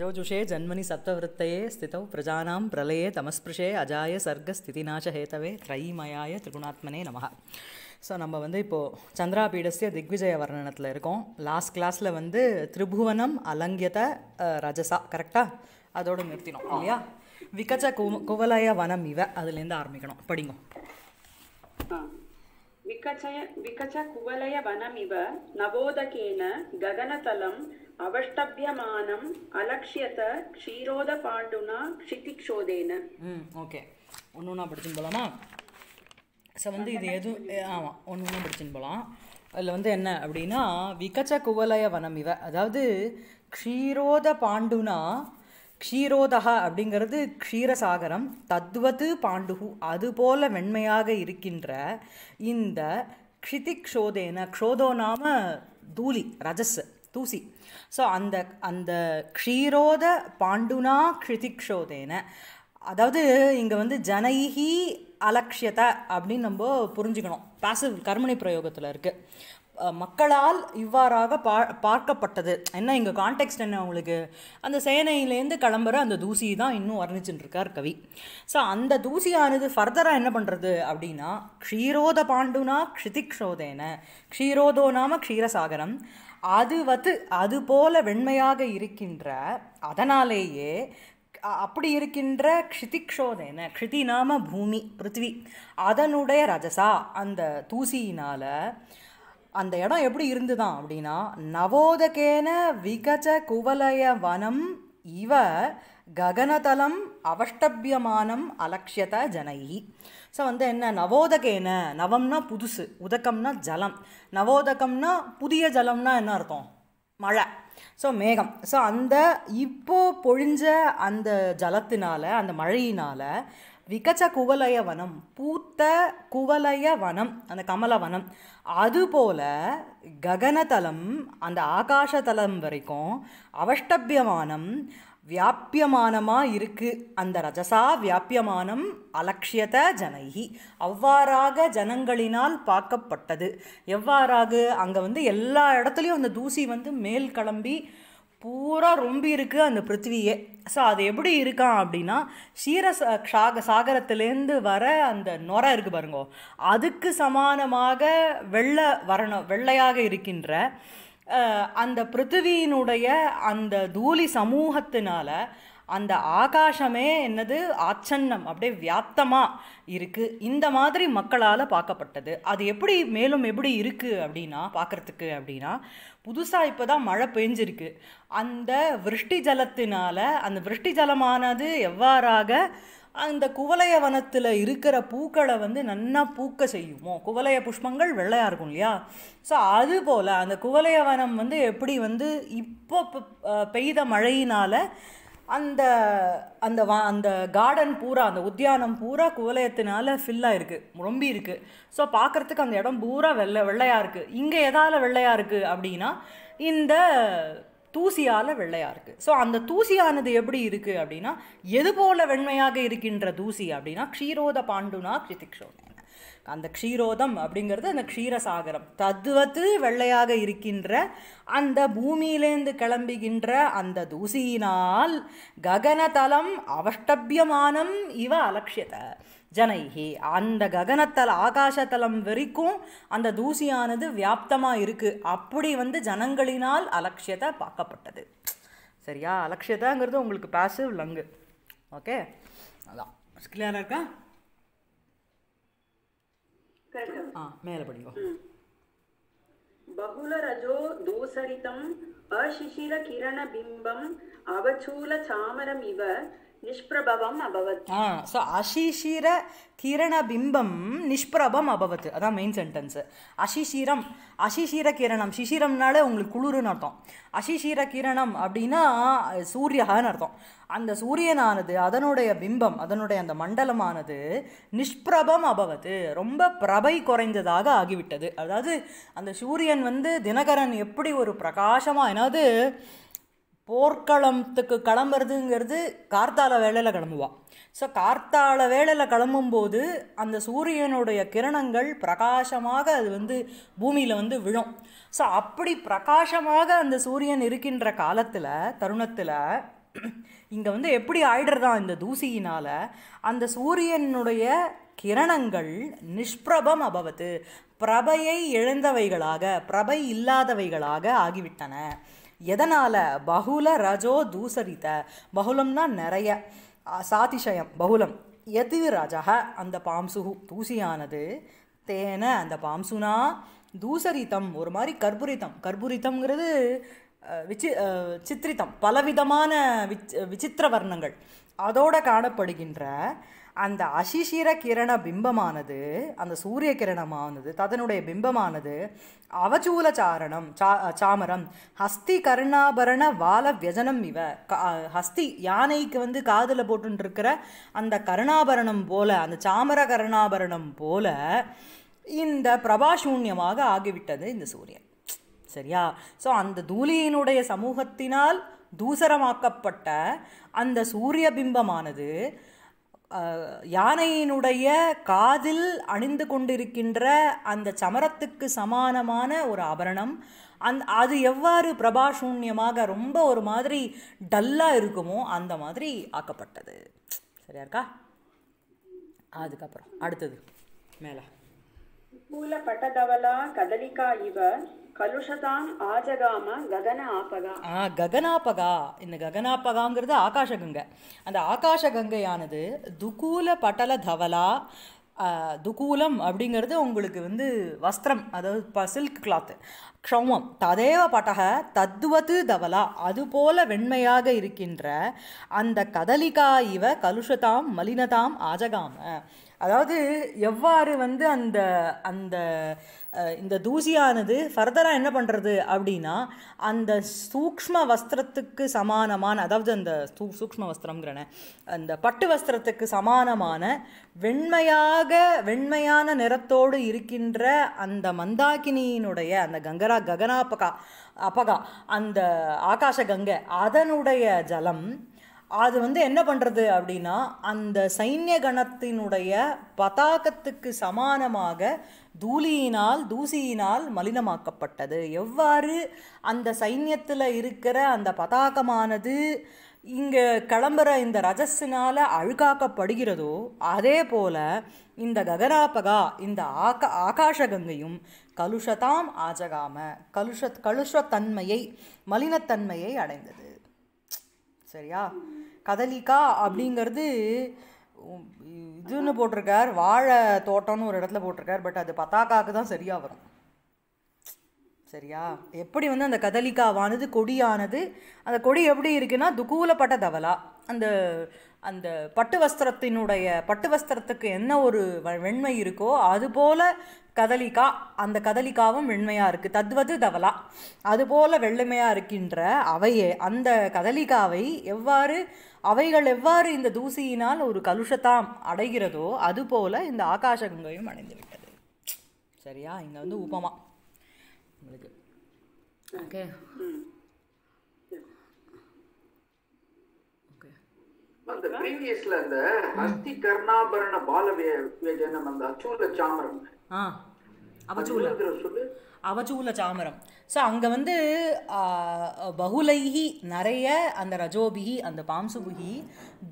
ஜன்மனி சத்தவருத்தையே सप्तवृत्तये பிரஜானாம் பிரலயே தமஸ்பிருஷே அஜாய சர்க்க ஸ்திதிநாசஹேதவே த்ரைமயாய திரிகுணாத்மனே நமக ஸோ நம்ம வந்து இப்போது சந்திராபீடஸ்ய திக்விஜய வர்ணனத்தில் இருக்கோம் லாஸ்ட் கிளாஸில் வந்து திரிபுவனம் அலங்கியத ரஜசா கரெக்டாக அதோடு நிறுத்தினோம் இல்லையா குவ குவலய வனம் இவ அதுலேருந்து ஆரம்பிக்கணும் படிங்கோ विकचय विकचकुवलयवनमिव நவோதகேன गगनतलम् அவஷ்டபியமானம் அலட்சியத க்ஷீரோத பாண்டுனா க்ஷிதிக்ஷோதேன ம் ஓகே ஒன்று ஒன்றா படிச்சுன்னு போகலாமா ஸோ வந்து இது எதுவும் ஆமாம் ஒன்று ஒன்றா படிச்சுன்னு போகலாம் அதில் வந்து என்ன அப்படின்னா விக்கச்ச குவலய வனம் இவ அதாவது க்ஷீரோத பாண்டுனா க்ஷீரோதா அப்படிங்கிறது க்ஷீரசாகரம் தத்வது பாண்டுகு அதுபோல வெண்மையாக இருக்கின்ற இந்த க்ஷிதிக்ஷோதேன க்ஷோதோ நாம தூலி ரஜஸ் தூசி ஸோ அந்த அந்த க்ஷீரோத பாண்டுனா க்ஷிதிக்ஷோதேன அதாவது இங்கே வந்து ஜனகி அலட்சியத்தை அப்படின்னு நம்ம புரிஞ்சுக்கணும் பாசிவ் கர்மனை பிரயோகத்தில் இருக்குது மக்களால் இவ்வாறாக பா பார்க்கப்பட்டது என்ன இங்கே கான்டெக்ஸ்ட் என்ன அவங்களுக்கு அந்த சேனையிலேருந்து கிளம்புற அந்த தூசி தான் இன்னும் வர்ணிச்சுட்டுருக்கார் கவி ஸோ அந்த தூசியானது ஃபர்தராக என்ன பண்ணுறது அப்படின்னா க்ஷீரோத பாண்டுனா க்ஷிதிக்ஷோதேன க்ஷீரோதோ நாம க்ஷீரசாகரம் அது அது அதுபோல வெண்மையாக இருக்கின்ற அதனாலேயே அப்படி இருக்கின்ற க்ஷிதிக்ஷோதேன க்ஷிதி நாம பூமி பிருத்திவி அதனுடைய ரஜசா அந்த தூசியினால் அந்த இடம் எப்படி இருந்துதான் அப்படின்னா நவோதகேன விகஜ குவலய வனம் இவ ககனதலம் அவஷ்டபியமானம் அலட்சியத ஜனகி ஸோ வந்து என்ன நவோதகேன நவம்னா புதுசு உதக்கம்னா ஜலம் நவோதகம்னா புதிய ஜலம்னா என்ன அர்த்தம் மழை ஸோ மேகம் ஸோ அந்த இப்போது பொழிஞ்ச அந்த ஜலத்தினால் அந்த மழையினால் விகச்ச குவலய வனம் பூத்த குவலய வனம் அந்த கமல வனம் அதுபோல ககனதலம் அந்த ஆகாசதலம் வரைக்கும் அவஷ்டபியமானம் வியாபியமானமாக இருக்குது அந்த ரஜசா வியாபியமானம் அலட்சியத ஜனகி அவ்வாறாக ஜனங்களினால் பார்க்கப்பட்டது எவ்வாறாக அங்கே வந்து எல்லா இடத்துலையும் அந்த தூசி வந்து மேல் கிளம்பி பூரா ரொம்பி இருக்குது அந்த பிருத்திவியே ஸோ அது எப்படி இருக்கான் அப்படின்னா ஷீர சாக சாகரத்துலேருந்து வர அந்த நொரை இருக்குது பாருங்க அதுக்கு சமானமாக வெள்ளை வரணும் வெள்ளையாக இருக்கின்ற அந்த பிருத்திவியினுடைய அந்த தூளி சமூகத்தினால அந்த ஆகாசமே என்னது ஆச்சன்னம் அப்படியே வியாப்தமாக இருக்குது இந்த மாதிரி மக்களால் பார்க்கப்பட்டது அது எப்படி மேலும் எப்படி இருக்குது அப்படின்னா பார்க்குறதுக்கு அப்படின்னா புதுசாக இப்போ தான் மழை பெஞ்சிருக்கு அந்த விருஷ்டி ஜலத்தினால அந்த விருஷ்டி ஜலமானது எவ்வாறாக அந்த குவலைய வனத்தில் இருக்கிற பூக்களை வந்து நன்னா பூக்க செய்யுமோ குவலைய புஷ்பங்கள் வெள்ளையாக இருக்கும் இல்லையா ஸோ அது போல் அந்த குவலைய வனம் வந்து எப்படி வந்து இப்போ பெய்த மழையினால் அந்த அந்த வா அந்த கார்டன் பூரா அந்த உத்தியானம் பூரா குவலயத்தினால ஃபில்லாக இருக்குது ரொம்பி இருக்குது ஸோ பார்க்குறதுக்கு அந்த இடம் பூரா வெள்ளை வெள்ளையாக இருக்குது இங்கே எதால் வெள்ளையாக இருக்குது அப்படின்னா இந்த தூசியால் வெள்ளையாக இருக்குது ஸோ அந்த தூசியானது எப்படி இருக்குது அப்படின்னா எது போல வெண்மையாக இருக்கின்ற தூசி அப்படின்னா க்ஷீரோத பாண்டுனா கிருதிக்ஷோனேன அந்த க்ஷீரோதம் அப்படிங்கிறது அந்த க்ஷீரசாகரம் தத்துவத்து வெள்ளையாக இருக்கின்ற அந்த பூமியிலேருந்து கிளம்புகின்ற அந்த தூசியினால் ககனதலம் அவஷ்டபியமானம் இவ அலட்சியத்தை ஜனைஹி அந்த ககனத்தல் ஆகாசத்தலம் வரைக்கும் அந்த தூசியானது வியாப்தமாக இருக்குது அப்படி வந்து ஜனங்களினால் அலட்சியத்தை பார்க்கப்பட்டது சரியா அலட்சியத்தைங்கிறது உங்களுக்கு பேசிவ் லங்கு ஓகே அதான் கிளியராக இருக்கா ஆ மேலே படிக்கோ బహుళరజో దూసరితం అశిశిర కిరణ బింబం అవచూల చామరమివ நிஷ்பிரபவம் அபவத் ஆ ஸோ அசிஷீர பிம்பம் நிஷ்பிரபம் அபவத் அதான் மெயின் சென்டென்ஸ் அசிஷீரம் அசிஷீர கிரணம் சிஷிரம்னாலே உங்களுக்கு குளிர்னு அர்த்தம் அசிஷீர கிரணம் அப்படின்னா சூரியகான்னு அர்த்தம் அந்த சூரியனானது அதனுடைய பிம்பம் அதனுடைய அந்த மண்டலமானது நிஷ்பிரபம் அபவத்து ரொம்ப பிரபை குறைந்ததாக ஆகிவிட்டது அதாவது அந்த சூரியன் வந்து தினகரன் எப்படி ஒரு பிரகாசமாக ஏன்னாவது போர்க்களத்துக்கு கிளம்புறதுங்கிறது கார்த்தால வேலையில் கிளம்புவான் ஸோ கார்த்தால வேலையில் கிளம்பும்போது அந்த சூரியனுடைய கிரணங்கள் பிரகாசமாக அது வந்து பூமியில் வந்து விழும் ஸோ அப்படி பிரகாசமாக அந்த சூரியன் இருக்கின்ற காலத்தில் தருணத்தில் இங்கே வந்து எப்படி ஆயிடுறதான் இந்த தூசியினால் அந்த சூரியனுடைய கிரணங்கள் நிஷ்பிரபம் அபவத்து பிரபையை இழந்தவைகளாக பிரபை இல்லாதவைகளாக ஆகிவிட்டன எதனால் பகுல ரஜோ தூசரித்த பகுலம்னா நிறைய சாதிசயம் பகுலம் எது ரஜக அந்த பாம்சுகு தூசியானது தேன அந்த பாம்சுனா தூசரித்தம் ஒரு மாதிரி கர்பூரித்தம் கர்பூரித்தம்ங்கிறது விச்சி சித்திரித்தம் பலவிதமான விச் விசித்திர வர்ணங்கள் அதோடு காணப்படுகின்ற அந்த அசிஷிர கிரண பிம்பமானது அந்த சூரிய கிரணமானது அதனுடைய பிம்பமானது அவச்சூல சாரணம் சா சாமரம் ஹஸ்தி கருணாபரண வால வியஜனம் இவ ஹஸ்தி யானைக்கு வந்து காதில் போட்டுருக்கிற அந்த கருணாபரணம் போல அந்த சாமர கருணாபரணம் போல இந்த பிரபாசூன்யமாக ஆகிவிட்டது இந்த சூரியன் சரியா ஸோ அந்த தூலியினுடைய சமூகத்தினால் தூசரமாக்கப்பட்ட அந்த சூரிய பிம்பமானது யானையினுடைய காதில் அணிந்து கொண்டிருக்கின்ற அந்த சமரத்துக்கு சமானமான ஒரு ஆபரணம் அந் அது எவ்வாறு பிரபாசூன்யமாக ரொம்ப ஒரு மாதிரி டல்லாக இருக்குமோ அந்த மாதிரி ஆக்கப்பட்டது சரியா இருக்கா அதுக்கப்புறம் அடுத்தது மேலே மூலப்பட்டதவளா கதலிகா இவ கலுஷதாம் ஆஜகாம ககனாபகா ஆ ககனாபகா இந்த ககனாபகாங்கிறது ஆகாஷகங்கை அந்த ஆகாஷகங்கையானது துகூல பட்டல தவலா துகூலம் அப்படிங்கிறது உங்களுக்கு வந்து வஸ்திரம் அதாவது ப சில்க் கிளாத்து க்ஷமம் ததேவ பட்டக தத்துவது தவலா அதுபோல வெண்மையாக இருக்கின்ற அந்த கதலிகா இவ கலுஷதாம் மலினதாம் ஆஜகாம அதாவது எவ்வாறு வந்து அந்த அந்த இந்த தூசியானது ஃபர்தராக என்ன பண்ணுறது அப்படின்னா அந்த சூக்ம வஸ்திரத்துக்கு சமானமான அதாவது அந்த சூ சூக்ம வஸ்திரம்ங்கிறன அந்த பட்டு வஸ்திரத்துக்கு சமானமான வெண்மையாக வெண்மையான நிறத்தோடு இருக்கின்ற அந்த மந்தாகினியினுடைய அந்த கங்கரா ககனாபகா அப்பகா அந்த ஆகாஷ கங்கை அதனுடைய ஜலம் அது வந்து என்ன பண்ணுறது அப்படின்னா அந்த சைன்ய கணத்தினுடைய பதாகத்துக்கு சமானமாக தூளியினால் தூசியினால் மலினமாக்கப்பட்டது எவ்வாறு அந்த சைன்யத்தில் இருக்கிற அந்த பதாகமானது இங்கே கிளம்புற இந்த ரஜஸினால் அழுகாக்கப்படுகிறதோ அதே போல் இந்த ககராபகா இந்த ஆகா ஆகாஷகங்கையும் கலுஷதாம் ஆஜகாம கலுஷ கலுஷத்தன்மையை மலினத்தன்மையை அடைந்தது சரியா கதலிக்கா அப்படிங்கிறது இதுன்னு போட்டிருக்கார் வாழை தோட்டம்னு ஒரு இடத்துல போட்டிருக்கார் பட் அது பத்தாக்காவுக்கு தான் சரியாக வரும் சரியா எப்படி வந்து அந்த கதலிக்காவானது கொடியானது அந்த கொடி எப்படி இருக்குன்னா துக்கூலப்பட்ட தவலா அந்த அந்த பட்டு வஸ்திரத்தினுடைய பட்டு வஸ்திரத்துக்கு என்ன ஒரு வெண்மை இருக்கோ போல கதலிக்கா அந்த கதலிக்காவும் வெண்மையாக இருக்குது தத்வது தவலா அதுபோல் வெள்ளைமையாக இருக்கின்ற அவையே அந்த கதலிக்காவை எவ்வாறு அவைகள் எவ்வாறு இந்த தூசியினால் ஒரு கலுஷத்தாம் அடைகிறதோ போல் இந்த ஆகாஷகங்கையும் அடைந்து விட்டது சரியா இங்கே வந்து உபமா உங்களுக்கு ஓகே அந்த ப்ரீவியஸ்ல அந்த அஸ்தி கர்ணாபரண பால வேஜனம் அந்த அச்சூல சாமரம் அவச்சூல சாமரம் ஸோ அங்கே வந்து பகுலைகி நிறைய அந்த ரஜோபிகி அந்த பாம்சுபுகி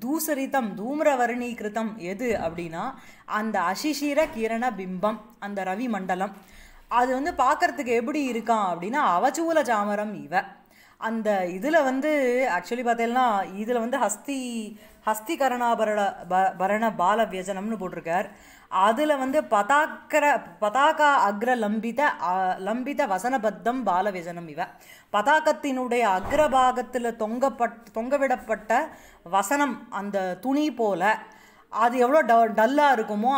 தூசரிதம் தூம்ரவர்ணி கிருத்தம் எது அப்படின்னா அந்த அசிஷிர கிரண பிம்பம் அந்த ரவி மண்டலம் அது வந்து பார்க்கறதுக்கு எப்படி இருக்கான் அப்படின்னா அவச்சூல சாமரம் இவ அந்த இதில் வந்து ஆக்சுவலி பார்த்தீங்கன்னா இதில் வந்து ஹஸ்தி ஹஸ்தி கரணாபரண ப பரண பால வியஜனம்னு போட்டிருக்கார் அதில் வந்து பதாக்கர பதாகா அக்ர லம்பித லம்பித வசனபத்தம் பால வியஜனம் இவ பதாகத்தினுடைய அக்ரபாகத்தில் தொங்கப்பட் தொங்கவிடப்பட்ட வசனம் அந்த துணி போல அது எவ்வளோ ட டல்லாக இருக்குமோ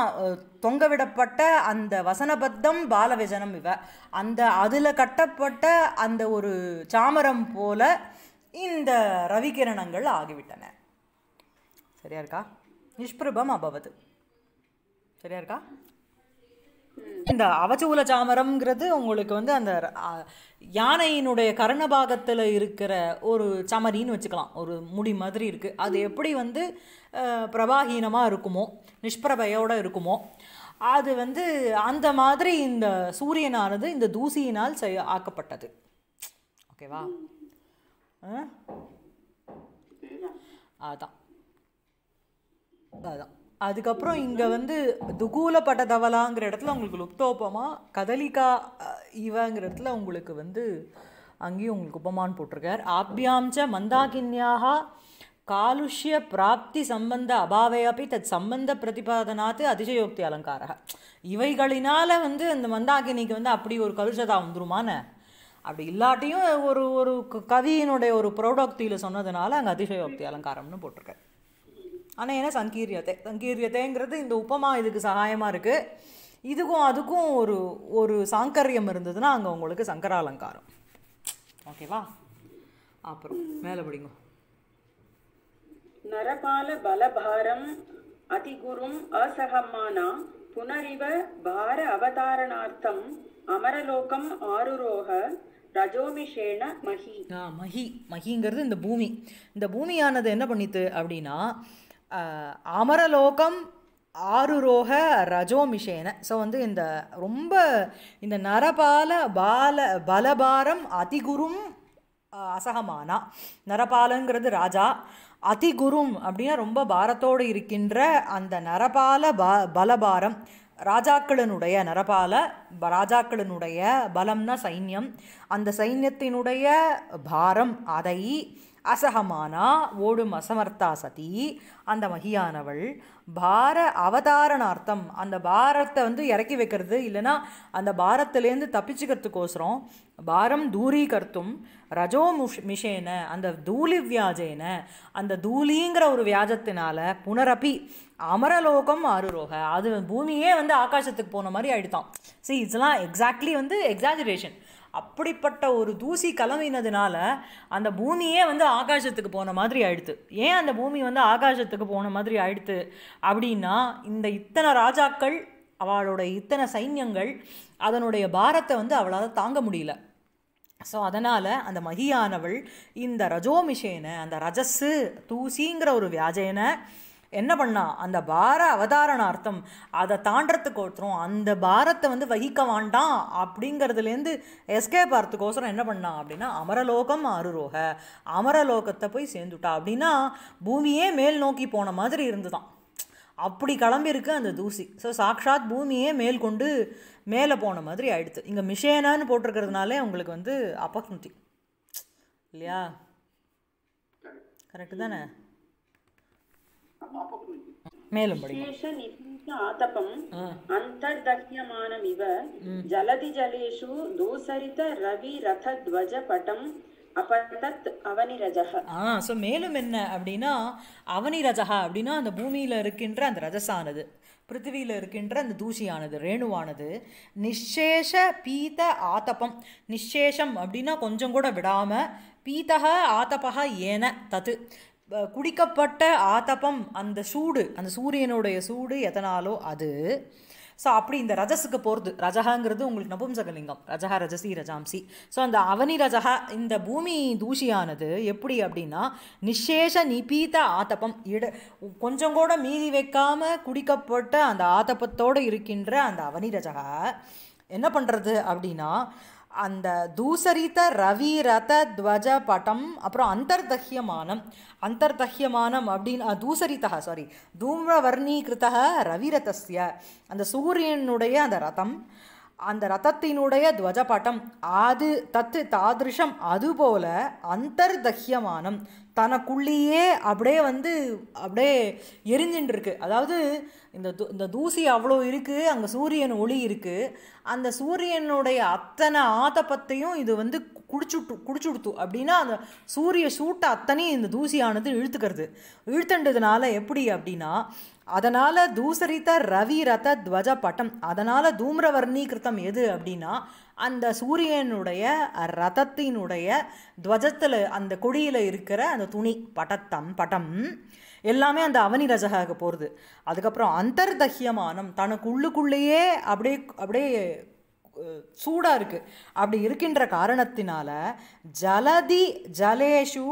தொங்க விடப்பட்ட அந்த வசனபத்தம் பாலவிஜனம் இவ அந்த அதில் கட்டப்பட்ட அந்த ஒரு சாமரம் போல இந்த ரவிகிரணங்கள் ஆகிவிட்டன சரியா இருக்கா நிஷ்பிரபம் அபவது சரியா இருக்கா இந்த அவச்சூல சாமரம்ங்கிறது உங்களுக்கு வந்து அந்த யானையினுடைய கரண இருக்கிற ஒரு சமரின்னு வச்சுக்கலாம் ஒரு முடி மாதிரி இருக்குது அது எப்படி வந்து பிரபாகீனமாக இருக்குமோ நிஷ்பிரபையோடு இருக்குமோ அது வந்து அந்த மாதிரி இந்த சூரியனானது இந்த தூசியினால் செய் ஆக்கப்பட்டது ஓகேவா அதான் அதான் அதுக்கப்புறம் இங்கே வந்து துகூலப்பட்ட இடத்துல உங்களுக்கு லுப்தோபமாக கதலிகா இவங்கிற இடத்துல உங்களுக்கு வந்து அங்கேயும் உங்களுக்கு உபமான் போட்டிருக்கார் ஆப்யாம்ச்ச மந்தாகின்யாக காலுஷ்ய பிராப்தி சம்பந்த அபாவை அப்படி தத் சம்பந்த பிரதிபாதனாத்து அதிசயோக்தி அலங்காரா இவைகளினால் வந்து இந்த மந்தாகினிக்கு வந்து அப்படி ஒரு கலுஷதா வந்துருமான அப்படி இல்லாட்டியும் ஒரு ஒரு கவியினுடைய ஒரு பிரௌடோக்தியில் சொன்னதுனால அங்கே அதிசயோக்தி அலங்காரம்னு போட்டிருக்கேன் ஆனால் ஏன்னா சங்கீரியத்தை சங்கீரியத்தைங்கிறது இந்த உப்பமா இதுக்கு சகாயமாக இருக்குது இதுக்கும் அதுக்கும் ஒரு ஒரு சாங்கரியம் இருந்ததுன்னா அங்கே உங்களுக்கு சங்கராலங்காரம் ஓகேவா அப்புறம் மேலே படிங்க நரபால பலபாரம் அதிகுரும் அசகமானா புனரிவ பார அவதாரணார்த்தம் அமரலோகம் ஆருரோக ரஜோமிஷேண மஹி ஆ மஹி மஹிங்கிறது இந்த பூமி இந்த பூமியானது என்ன பண்ணித்து அப்படின்னா அமரலோகம் ஆறுரோக ரஜோமிஷேன ஸோ வந்து இந்த ரொம்ப இந்த நரபால பால பலபாரம் அதிகுரும் அசகமானா நரபாலங்கிறது ராஜா அதிகுரும் அப்படின்னா ரொம்ப பாரத்தோடு இருக்கின்ற அந்த நரபால பா பலபாரம் ராஜாக்களினுடைய நரபால ராஜாக்களினுடைய பலம்னா சைன்யம் அந்த சைன்யத்தினுடைய பாரம் அதை அசகமானா ஓடும் அசமர்த்தா சதி அந்த மகியானவள் பார அவதாரணார்த்தம் அந்த பாரத்தை வந்து இறக்கி வைக்கிறது இல்லைன்னா அந்த பாரத்திலேருந்து தப்பிச்சுக்கிறதுக்கோசரம் பாரம் தூரீகர்த்தும் ரஜோ முஷ் மிஷேன அந்த தூளி வியாஜேன அந்த தூளிங்கிற ஒரு வியாஜத்தினால புனரப்பி அமரலோகம் அருரோக அது பூமியே வந்து ஆகாசத்துக்கு போன மாதிரி ஆயிடுதான் சி இட்ஸ்லாம் எக்ஸாக்ட்லி வந்து எக்ஸாஜுரேஷன் அப்படிப்பட்ட ஒரு தூசி கலவினதுனால அந்த பூமியே வந்து ஆகாசத்துக்கு போன மாதிரி ஆயிடுத்து ஏன் அந்த பூமி வந்து ஆகாசத்துக்கு போன மாதிரி ஆயிடுத்து அப்படின்னா இந்த இத்தனை ராஜாக்கள் அவளோட இத்தனை சைன்யங்கள் அதனுடைய பாரத்தை வந்து அவளால் தாங்க முடியல ஸோ அதனால் அந்த மகியானவள் இந்த ரஜோமிஷேனை அந்த ரஜஸ்ஸு தூசிங்கிற ஒரு வியாஜேனை என்ன பண்ணா அந்த பார அவதாரணார்த்தம் அதை தாண்டறதுக்கு ஒருத்தரும் அந்த பாரத்தை வந்து வகிக்க வேண்டாம் அப்படிங்கிறதுலேருந்து எஸ்கேப் ஆகிறதுக்கோசரம் என்ன பண்ணா அப்படின்னா அமரலோகம் அருரோக அமரலோகத்தை போய் சேர்ந்துட்டா அப்படின்னா பூமியே மேல் நோக்கி போன மாதிரி இருந்துதான் அப்படி கிளம்பியிருக்கு அந்த தூசி ஸோ சாக்ஷாத் பூமியே மேல் கொண்டு மேலே போன மாதிரி ஆயிடுது இங்கே மிஷேனான்னு போட்டிருக்கிறதுனாலே உங்களுக்கு வந்து அபக்னுதி இல்லையா கரெக்டு தானே மேலும் விசேஷ நிபீஷ ஆதபம் அந்தர்தஹ்யமானமிவ ஜலதி ஜலேஷு தூசரித ரவி ரத துவஜ படம் ஸோ மேலும் என்ன அப்படின்னா அவனிரஜகா அப்படின்னா அந்த பூமியில் இருக்கின்ற அந்த ரஜசானது பிருத்திவியில் இருக்கின்ற அந்த தூசியானது ரேணுவானது நிஷேஷ பீத ஆத்தப்பம் நிஷேஷம் அப்படின்னா கொஞ்சம் கூட விடாமல் பீத்தக ஆத்தபக ஏன தத்து குடிக்கப்பட்ட ஆதபம் அந்த சூடு அந்த சூரியனுடைய சூடு எதனாலோ அது ஸோ அப்படி இந்த ரஜஸுக்கு போகிறது ரஜகாங்கிறது உங்களுக்கு நபும்சகலிங்கம் ரஜகா ரஜசி ரஜாம்சி ஸோ அந்த அவனி ரஜகா இந்த பூமி தூஷியானது எப்படி அப்படின்னா நிஷேஷ நிபீத ஆதப்பம் இட கொஞ்சம் கூட மீதி வைக்காமல் குடிக்கப்பட்ட அந்த ஆதப்பத்தோடு இருக்கின்ற அந்த அவனி ரஜகா என்ன பண்ணுறது அப்படின்னா அந்த தூசரித்த ரவி ரத துவஜ படம் அப்புறம் அந்தர்தஹ்யமானம் அந்தர்தஹ்யமானம் அப்படின்னு தூசரித்தகா சாரி தூம்ரவர்ணீகிருத்தா ரவிரதஸ்ய அந்த சூரியனுடைய அந்த ரதம் அந்த ரதத்தினுடைய துவஜபட்டம் அது தத்து தாதிருஷம் அதுபோல அந்தர்தஹ்யமானம் தனக்குள்ளேயே அப்படியே வந்து அப்படியே எரிஞ்சின்னு இருக்கு அதாவது இந்த தூ இந்த தூசி அவ்வளோ இருக்குது அங்கே சூரியன் ஒளி இருக்குது அந்த சூரியனுடைய அத்தனை ஆதப்பத்தையும் இது வந்து குடிச்சுட்டு குடிச்சுடுத்து அப்படின்னா அந்த சூரிய சூட்டை அத்தனையும் இந்த தூசியானது இழுத்துக்கிறது இழுத்துன்றதுனால எப்படி அப்படின்னா அதனால் தூசரித்த ரவி ரத துவஜ பட்டம் அதனால் தூம்ரவர்ணி எது அப்படின்னா அந்த சூரியனுடைய ரதத்தினுடைய துவஜத்தில் அந்த கொடியில் இருக்கிற அந்த துணி பட்டத்தம் பட்டம் எல்லாமே அந்த அவனி ரஜகாக போகிறது அதுக்கப்புறம் அந்தர்தஹ்யமானம் தனக்குள்ளுக்குள்ளேயே அப்படியே அப்படியே சூடாக இருக்குது அப்படி இருக்கின்ற காரணத்தினால ஜலதி ஜலேஷு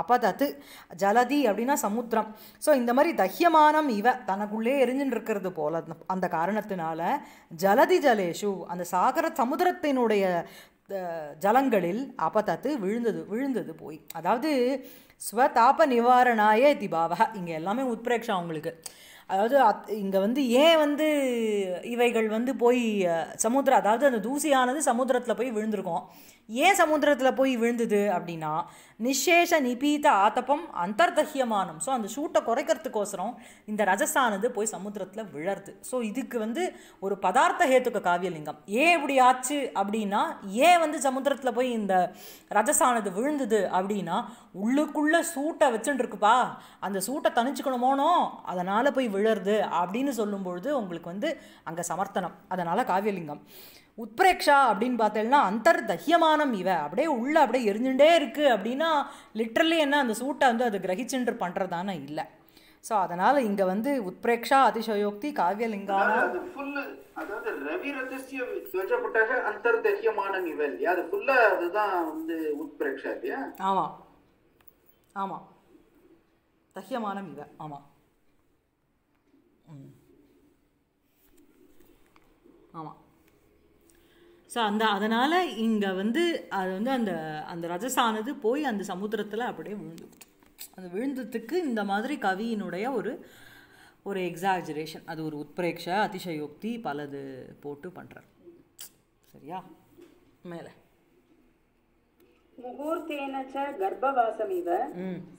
அபதத்து ஜலதி அப்படின்னா சமுத்திரம் ஸோ இந்த மாதிரி தஹ்யமானம் இவ தனக்குள்ளே எரிஞ்சுன்னு இருக்கிறது போல அந்த காரணத்தினால ஜலதி ஜலேஷு அந்த சாகர சமுதிரத்தினுடைய ஜலங்களில் அபதத்து விழுந்தது விழுந்தது போய் அதாவது ஸ்வதாப நிவாரணாய திபாவக இங்கே எல்லாமே உத்பிரேக்ஷா அவங்களுக்கு அதாவது அத் இங்கே வந்து ஏன் வந்து இவைகள் வந்து போய் சமுத்திரம் அதாவது அந்த தூசியானது சமுத்திரத்தில் போய் விழுந்திருக்கும் ஏன் சமுத்திரத்தில் போய் விழுந்தது அப்படின்னா நிஷேஷ நிபீத ஆத்தப்பம் அந்தர்தஹியமானம் ஸோ அந்த சூட்டை குறைக்கிறதுக்கோசரம் இந்த ரஜஸானது போய் சமுத்திரத்தில் விழருது ஸோ இதுக்கு வந்து ஒரு பதார்த்த ஹேத்துக்கு காவியலிங்கம் ஏன் இப்படி ஆச்சு அப்படின்னா ஏன் வந்து சமுத்திரத்தில் போய் இந்த ரஜஸானது விழுந்தது அப்படின்னா உள்ளுக்குள்ளே சூட்டை வச்சுட்டுருக்குப்பா அந்த சூட்டை தனிச்சுக்கணுமோனோ அதனால் போய் விழு விழருது அப்படின்னு சொல்லும்பொழுது உங்களுக்கு வந்து அங்கே சமர்த்தனம் அதனால் காவியலிங்கம் உத்பிரேக்ஷா அப்படின்னு பார்த்தேன்னா அந்தர் தஹ்யமானம் இவை அப்படியே உள்ளே அப்படியே எரிஞ்சுட்டே இருக்குது அப்படின்னா லிட்ரலி என்ன அந்த சூட்டை வந்து அது கிரகிச்சுன்று பண்ணுறதானே இல்லை ஸோ அதனால் இங்கே வந்து உத்பிரேக்ஷா அதிசயோக்தி காவியலிங்கா அதாவது ரவி ரகசியம் இல்லையா அது அதுதான் வந்து உட்பிரேக்ஷா இல்லையா ஆமாம் ஆமாம் தகியமானம் இவ ஆமாம் ஆமாம் ஸோ அந்த அதனால் இங்கே வந்து அது வந்து அந்த அந்த ரஜசானது போய் அந்த சமுத்திரத்தில் அப்படியே விழுந்துச்சு அந்த விழுந்ததுக்கு இந்த மாதிரி கவியினுடைய ஒரு ஒரு எக்ஸாஜரேஷன் அது ஒரு உத்பிரேக்ஷ அதிசயோக்தி பலது போட்டு பண்ணுறார் சரியா மேலே முகூர்த்தேன கர்ப்பவாசமிவ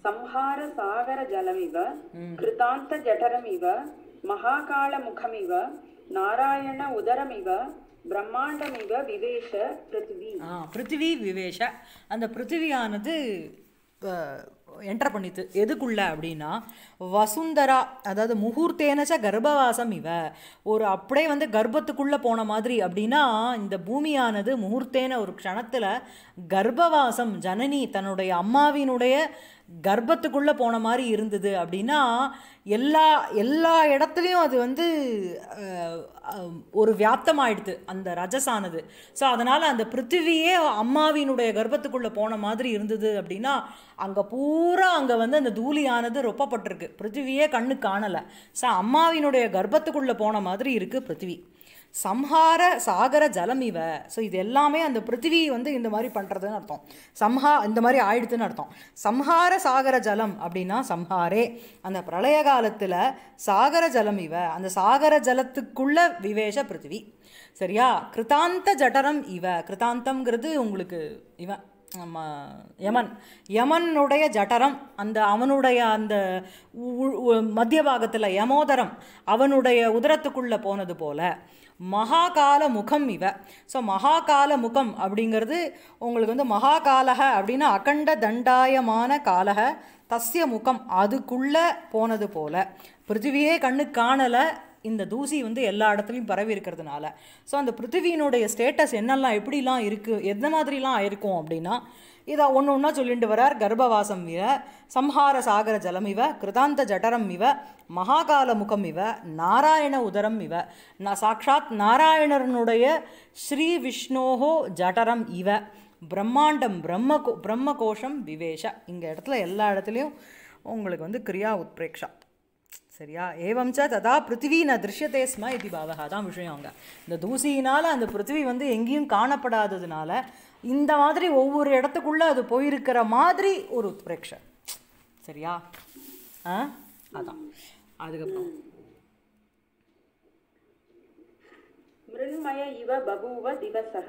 சம்ஹார சாகர ஜலமிவ கிருதாந்த ஜடரமிவ மகாகால முகமிவ ನಾರಾಯಣ ಉದರಮಿಗ பிரம்மாண்டமிக விவேஷ பிருத்திவி பிருத்திவி விவேஷ அந்த பிருத்திவியானது என்டர் பண்ணித்து எதுக்குள்ள அப்படின்னா வசுந்தரா அதாவது முகூர்த்தேனச்ச கர்ப்பவாசம் இவ ஒரு அப்படியே வந்து கர்ப்பத்துக்குள்ளே போன மாதிரி அப்படின்னா இந்த பூமியானது முகூர்த்தேன ஒரு க்ஷணத்தில் கர்ப்பவாசம் ஜனனி தன்னுடைய அம்மாவினுடைய கர்ப்பத்துக்குள்ளே போன மாதிரி இருந்தது அப்படின்னா எல்லா எல்லா இடத்துலையும் அது வந்து ஒரு வியாப்தமாயிடுது அந்த ரஜசானது ஸோ அதனால் அந்த பிருத்திவியே அம்மாவினுடைய கர்ப்பத்துக்குள்ளே போன மாதிரி இருந்தது அப்படின்னா அங்கே பூரா அங்கே வந்து அந்த தூளியானது ரொப்பப்பட்டிருக்கு பிருத்திவியே கண்ணு காணலை ஸோ அம்மாவினுடைய கர்ப்பத்துக்குள்ளே போன மாதிரி இருக்குது பிருத்திவி சம்ஹார சாகர ஜலம் இவ ஸோ இது எல்லாமே அந்த பிருத்திவி வந்து இந்த மாதிரி பண்ணுறதுன்னு அர்த்தம் சம்ஹா இந்த மாதிரி ஆயிடுதுன்னு அர்த்தம் சம்ஹார சாகர ஜலம் அப்படின்னா சம்ஹாரே அந்த பிரளயகா காலத்தில் சாகர ஜலம் இவ அந்த சாகர ஜலத்துக்குள்ள விவேஷ பிருத்திவி சரியா கிருத்தாந்த ஜடரம் இவ கிருத்தாந்தம்ங்கிறது உங்களுக்கு இவன் நம்ம யமன் யமனுடைய ஜட்டரம் அந்த அவனுடைய அந்த மத்திய பாகத்தில் யமோதரம் அவனுடைய உதரத்துக்குள்ளே போனது போல மகாகால முகம் இவ ஸோ மகாகால முகம் அப்படிங்கிறது உங்களுக்கு வந்து மகாகாலக அப்படின்னா அகண்ட தண்டாயமான காலக தஸ்ய முகம் அதுக்குள்ளே போனது போல் பிருத்திவியே கண்ணு காணலை இந்த தூசி வந்து எல்லா இடத்துலையும் பரவி இருக்கிறதுனால ஸோ அந்த பிருத்திவியினுடைய ஸ்டேட்டஸ் என்னெல்லாம் எப்படிலாம் இருக்குது எந்த மாதிரிலாம் ஆயிருக்கும் அப்படின்னா இதை ஒன்று ஒன்றா சொல்லிட்டு வரார் கர்ப்பவாசம் இவ சம்ஹார சாகர ஜலம் இவ கிருதாந்த ஜடரம் இவ மகாகால முகம் இவ நாராயண உதரம் இவ நான் சாட்சாத் நாராயணனுடைய ஸ்ரீ விஷ்ணோகோ ஜடரம் இவ பிரம்மாண்டம் பிரம்ம கோ பிரம்ம கோஷம் விவேஷ இங்கே இடத்துல எல்லா இடத்துலையும் உங்களுக்கு வந்து கிரியா உத்பிரேக்ஷா சரியா ஏவம்ச்சா ததா பிருத்திவி ந திருஷ்யத்தே ஸ்ம இது பாவகா தான் விஷயம் அங்கே இந்த தூசியினால் அந்த பிருத்திவி வந்து எங்கேயும் காணப்படாததுனால இந்த மாதிரி ஒவ்வொரு இடத்துக்குள்ளே அது போயிருக்கிற மாதிரி ஒரு உத்ரேக்ஷன் சரியா ஆ அதான் அதுக்கப்புறம் மிருண்மய இவ பபுவ திவசக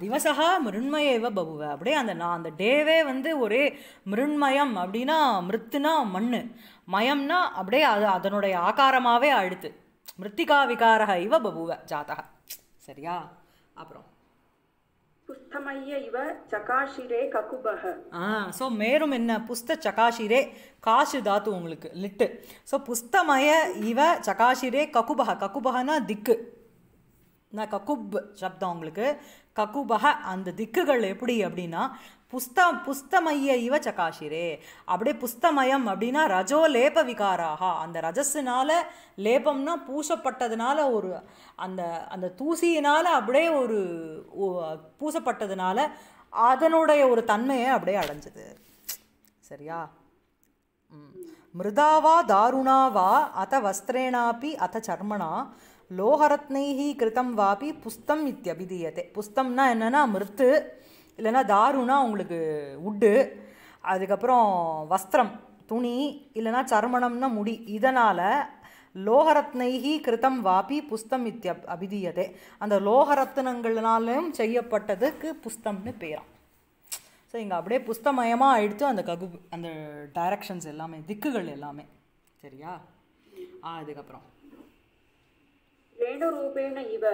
திவசக மிருண்மய இவ பபுவ அப்படியே அந்த நான் அந்த டேவே வந்து ஒரே மிருண்மயம் அப்படின்னா மிருத்துனா மண் மயம்னா அப்படியே அது அதனுடைய ஆகாரமாகவே அழுத்து மிருத்திகா விகாரக இவ பபுவ ஜாதக சரியா அப்புறம் புஸ்தமைய இவ சகாஷிரே ககுபக ஆ ஸோ மேலும் என்ன புஸ்த சகாஷிரே காசு தாத்து உங்களுக்கு லிட்டு ஸோ புஸ்தமய இவ சகாஷிரே ககுபக ககுபகனா திக்கு நான் கக்குப் சப்தம் உங்களுக்கு கக்குபக அந்த திக்குகள் எப்படி அப்படின்னா புஸ்த புஸ்தமைய இவ சகாஷிரே அப்படியே புஸ்தமயம் அப்படின்னா ரஜோ லேப விகாராக அந்த ரஜஸுனால லேபம்னா பூசப்பட்டதுனால ஒரு அந்த அந்த தூசியினால் அப்படியே ஒரு பூசப்பட்டதுனால அதனுடைய ஒரு தன்மையை அப்படியே அடைஞ்சது சரியா மிருதாவா தாருணாவா அத வஸ்திரேனாப்பி அத சர்மனா லோகரத்னைஹி கிருத்தம் வாபி புஸ்தம் இத்தியபிதீயத்தை புஸ்தம்னா என்னென்னா மிருத்து இல்லைன்னா தாருனா உங்களுக்கு உட்டு அதுக்கப்புறம் வஸ்திரம் துணி இல்லைன்னா சர்மணம்னா முடி இதனால் லோகரத்னைஹி கிருத்தம் வாபி புஸ்தம் இத்திய அபிதீயதே அந்த லோகரத்னங்கள்னாலும் செய்யப்பட்டதுக்கு புஸ்தம்னு பேரும் ஸோ இங்கே அப்படியே புஸ்தமயமாக ஆயிடுச்சு அந்த ககு அந்த டைரக்ஷன்ஸ் எல்லாமே திக்குகள் எல்லாமே சரியா அதுக்கப்புறம் வேணுரூபேண இவ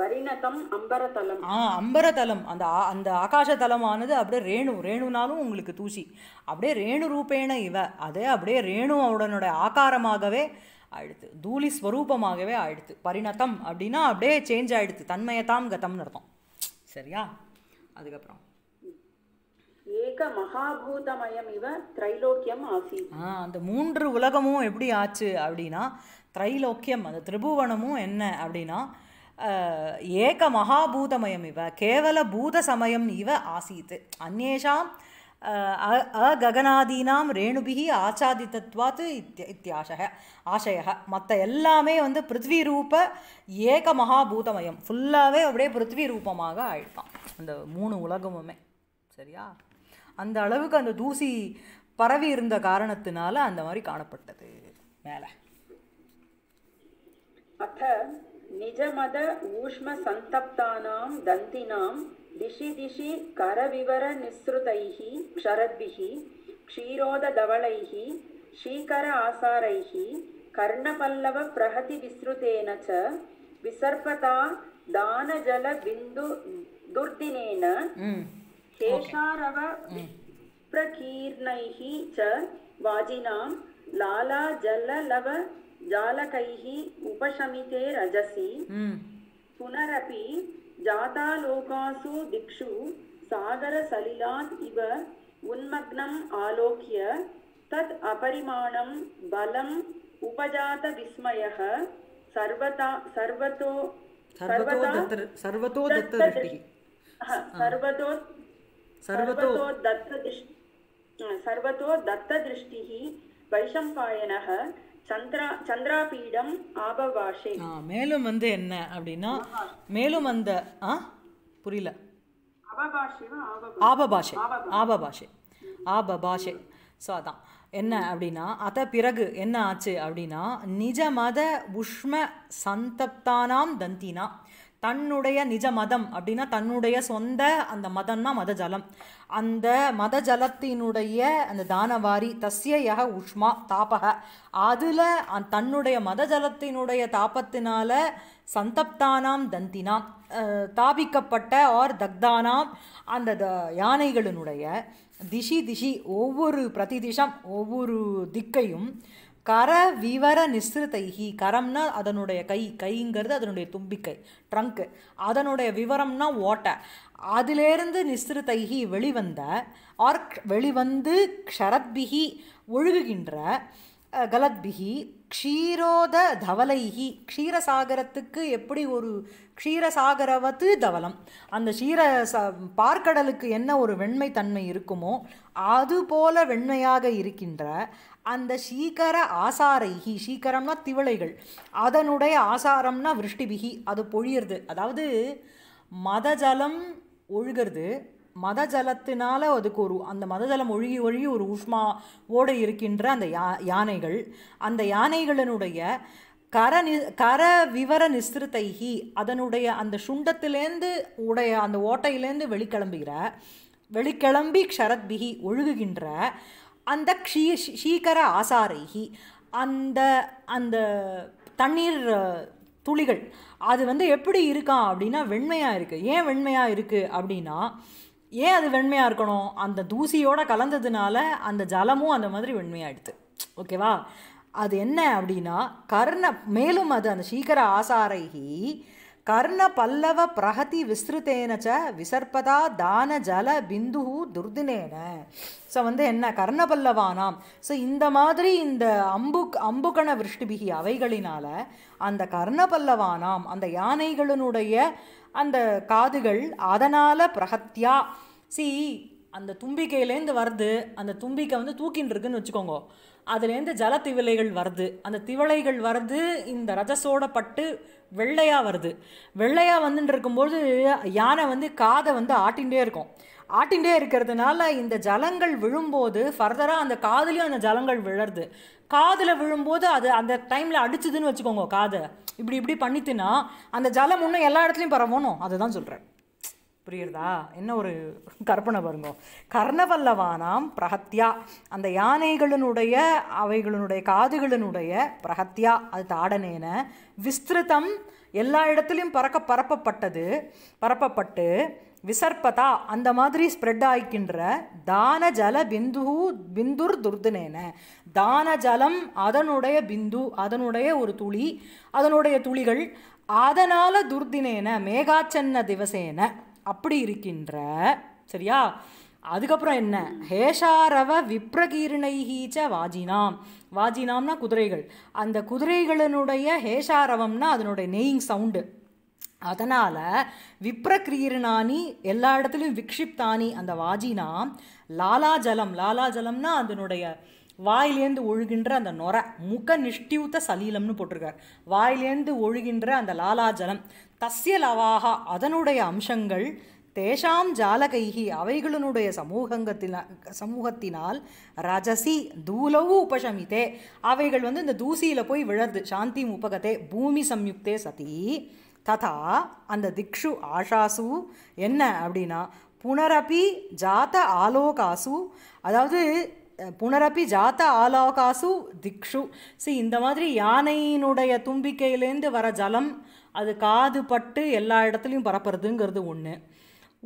பரிணதம் அம்பரதலம் ஆ அம்பரதலம் அந்த அந்த தலமானது அப்படியே ரேணு ரேணுனாலும் உங்களுக்கு தூசி அப்படியே ரேணு ரூபேண இவ அதே அப்படியே ரேணு அவடனுடைய ஆகாரமாகவே ஆயிடுத்து தூளி ஸ்வரூபமாகவே ஆயிடுத்து பரிணத்தம் அப்படின்னா அப்படியே சேஞ்ச் ஆயிடுத்து தன்மையத்தாம் கதம்னு அர்த்தம் சரியா அதுக்கப்புறம் ஏக மகாபூதமயம் இவ திரைலோக்கியம் ஆசி அந்த மூன்று உலகமும் எப்படி ஆச்சு அப்படின்னா திரைலோக்கியம் அந்த திரிபுவனமும் என்ன அப்படின்னா ஏக மகாபூதமயம் இவ கேவல பூத சமயம் இவ ஆசீத் அந்நேஷாம் அககனாதீனாம் ரேணுபிகி ஆச்சாதித்தத்வாத் இத்தியாசக ஆசய மற்ற எல்லாமே வந்து பிருத்வி ரூப ஏக மகாபூதமயம் ஃபுல்லாகவே அப்படியே பிருத்வி ரூபமாக ஆயிடுதான் அந்த மூணு உலகமுமே சரியா அந்த அளவுக்கு அந்த தூசி பரவி இருந்த காரணத்தினால அந்த மாதிரி காணப்பட்டது மேலே அத்த நிஜமத ஊஷ்ம சந்தப்தானாம் தந்தினாம் திஷி திஷி கரவிவர நிஸ்ருதைஹி க்ஷரத்பிஹி க்ஷீரோத தவளைஹி ஸ்ரீகர ஆசாரைஹி கர்ணபல்லவ பிரகதி விஸ்ருதேன ச விசர்பதா தானஜல பிந்து துர்தினேன शेषारव प्रकीर्णैः च वाजिनां लालाजललव जालकैः उपशमिते रजसि पुनरपि जातालोकासु दिक्षु सागरसलिलात् इव उन्मग्नम् आलोक्य तत् अपरिमाणं बलम् उपजातविस्मयः सर्वता सर्वतो सर्वतो सर्वतो दत्तदृष्टिः सर्वतो सर्वतो दत्तदृष्टि सर्वतो दत्तदृष्टिः வைஷம்பாயனக சந்திரா சந்திராபீடம் ஆபவாஷே மேலும் வந்து என்ன அப்படின்னா மேலும் அந்த ஆ புரியல ஆபபாஷே ஆபபாஷே ஆபபாஷே ஸோ அதான் என்ன அப்படின்னா அத பிறகு என்ன ஆச்சு அப்படின்னா நிஜ மத உஷ்ம சந்தப்தானாம் தந்தினா தன்னுடைய நிஜ மதம் அப்படின்னா தன்னுடைய சொந்த அந்த மதம்னா மத ஜலம் அந்த மத ஜலத்தினுடைய அந்த தானவாரி தஸ்ய யக உஷ்மா தாபக அதில் தன்னுடைய மத ஜலத்தினுடைய தாபத்தினால சந்தப்தானாம் தந்தினாம் தாபிக்கப்பட்ட ஆர் தக்தானாம் அந்த த யானைகளினுடைய திஷி திஷி ஒவ்வொரு பிரதி திசம் ஒவ்வொரு திக்கையும் கர விவர நிஸ்ருதைஹி கரம்னா அதனுடைய கை கைங்கிறது அதனுடைய தும்பிக்கை ட்ரங்க்கு அதனுடைய விவரம்னா ஓட்டை அதிலேருந்து நிஸ்ருதைஹி வெளிவந்த ஆர் வெளிவந்து க்ஷரத்பிகி ஒழுகுகின்ற கலத்பிகி க்ஷீரோத தவலைஹி க்ஷீரசாகரத்துக்கு எப்படி ஒரு க்ஷீரசாகரவது தவலம் அந்த க்ஷீர ச பார்க்கடலுக்கு என்ன ஒரு வெண்மை தன்மை இருக்குமோ அதுபோல வெண்மையாக இருக்கின்ற அந்த சீக்கர ஆசாரைகி சீக்கரம்னா திவளைகள் அதனுடைய ஆசாரம்னா விருஷ்டிபிகி அது பொழியிறது அதாவது மதஜலம் ஒழுகிறது மத ஜலத்தினால அதுக்கு ஒரு அந்த மத ஜலம் ஒழுகி ஒழுகி ஒரு உஷ்மா ஓட இருக்கின்ற அந்த யா யானைகள் அந்த யானைகளினுடைய கர நி கர விவர நிஸ்திருத்தைகி அதனுடைய அந்த சுண்டத்திலேருந்து உடைய அந்த ஓட்டையிலேருந்து வெளிக்கிளம்புகிற வெளிக்கிளம்பி க்ஷரத்பிகி ஒழுகுகின்ற அந்த க்ஷீ ஷீகர ஆசாரைகி அந்த அந்த தண்ணீர் துளிகள் அது வந்து எப்படி இருக்கான் அப்படின்னா வெண்மையாக இருக்குது ஏன் வெண்மையாக இருக்குது அப்படின்னா ஏன் அது வெண்மையாக இருக்கணும் அந்த தூசியோடு கலந்ததுனால அந்த ஜலமும் அந்த மாதிரி வெண்மையாகிடுது ஓகேவா அது என்ன அப்படின்னா கர்ண மேலும் அது அந்த சீக்கிர ஆசாரைகி கர்ண பல்லவ பிரகதி விஸ்ருதேனச்ச விசர்பதா தான ஜல பிந்து துர்தினேன ஸோ வந்து என்ன கர்ணபல்லவானாம் ஸோ இந்த மாதிரி இந்த அம்பு அம்புகண விருஷ்டிபிகி அவைகளினால அந்த கர்ணபல்லவானாம் அந்த யானைகளினுடைய அந்த காதுகள் அதனால் பிரகத்தியா சி அந்த தும்பிக்கையிலேருந்து வருது அந்த தும்பிக்கை வந்து தூக்கின்னு இருக்குன்னு வச்சுக்கோங்க அதுலேருந்து ஜல திவிலைகள் வருது அந்த திவளைகள் வருது இந்த ரஜசோடப்பட்டு வெள்ளையாக வருது வெள்ளையாக வந்துட்டு இருக்கும்போது யானை வந்து காதை வந்து ஆட்டிகிட்டே இருக்கும் ஆட்டிகிட்டே இருக்கிறதுனால இந்த ஜலங்கள் விழும்போது ஃபர்தராக அந்த காதுலேயும் அந்த ஜலங்கள் விழருது காதில் விழும்போது அது அந்த டைமில் அடிச்சுதுன்னு வச்சுக்கோங்க காதை இப்படி இப்படி பண்ணித்துனா அந்த ஜலம் இன்னும் எல்லா இடத்துலையும் பரவணும் அதை தான் சொல்கிறேன் புரியுறதா என்ன ஒரு கற்பனை பாருங்க கர்ணவல்லவானாம் பிரகத்யா அந்த யானைகளினுடைய அவைகளினுடைய காதுகளினுடைய பிரகத்யா அது தாடனேன விஸ்திருத்தம் எல்லா இடத்துலையும் பறக்க பரப்பப்பட்டது பரப்பப்பட்டு விசர்பதா அந்த மாதிரி ஸ்ப்ரெட் ஆகிக்கின்ற தான ஜல பிந்து பிந்துர் துர்தினேன தான ஜலம் அதனுடைய பிந்து அதனுடைய ஒரு துளி அதனுடைய துளிகள் அதனால் துர்தினேன மேகாச்சன்ன திவசேன அப்படி இருக்கின்ற சரியா அதுக்கப்புறம் என்ன ஹேஷாரவ விப்ரகீர்ணைஹீச்ச வாஜினாம் வாஜினாம்னா குதிரைகள் அந்த குதிரைகளினுடைய ஹேஷாரவம்னா அதனுடைய நெய்யிங் சவுண்டு அதனால் விப்ரக்ரீர்ணானி எல்லா இடத்துலையும் விக்ஷிப்தானி அந்த வாஜினாம் லாலா ஜலம் லாலா அதனுடைய வாயிலேந்து ஒழுகின்ற அந்த நொர முக நிஷ்டியூத்த சலீலம்னு போட்டிருக்கார் வாயிலேந்து ஒழுகின்ற அந்த லாலாஜலம் தஸ்ய லவாகா அதனுடைய அம்சங்கள் தேஷாம் ஜாலகைகி அவைகளினுடைய சமூகங்கத்தின சமூகத்தினால் ரஜசி தூலவு உபசமித்தே அவைகள் வந்து இந்த தூசியில் போய் விழருது சாந்தி உபகத்தே பூமி சம்யுக்தே சதி ததா அந்த திக்ஷு ஆஷாசு என்ன அப்படின்னா புனரபி ஜாத ஆலோகாசு அதாவது புனரப்பி ஜாத்த ஆலாகாசு திக்ஷு சி இந்த மாதிரி யானையினுடைய தும்பிக்கையிலேருந்து வர ஜலம் அது காது பட்டு எல்லா இடத்துலையும் பரப்புறதுங்கிறது ஒன்று